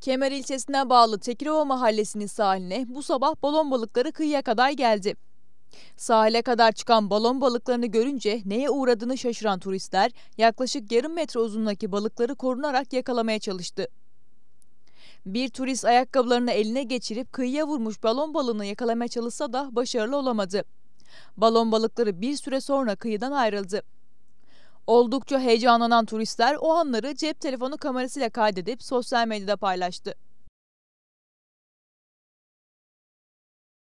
Kemer ilçesine bağlı Tekirova mahallesinin sahiline bu sabah balon balıkları kıyıya kadar geldi. Sahile kadar çıkan balon balıklarını görünce neye uğradığını şaşıran turistler yaklaşık yarım metre uzunluğundaki balıkları korunarak yakalamaya çalıştı. Bir turist ayakkabılarını eline geçirip kıyıya vurmuş balon balığını yakalamaya çalışsa da başarılı olamadı. Balon balıkları bir süre sonra kıyıdan ayrıldı. Oldukça heyecanlanan turistler o anları cep telefonu kamerasıyla kaydedip sosyal medyada paylaştı.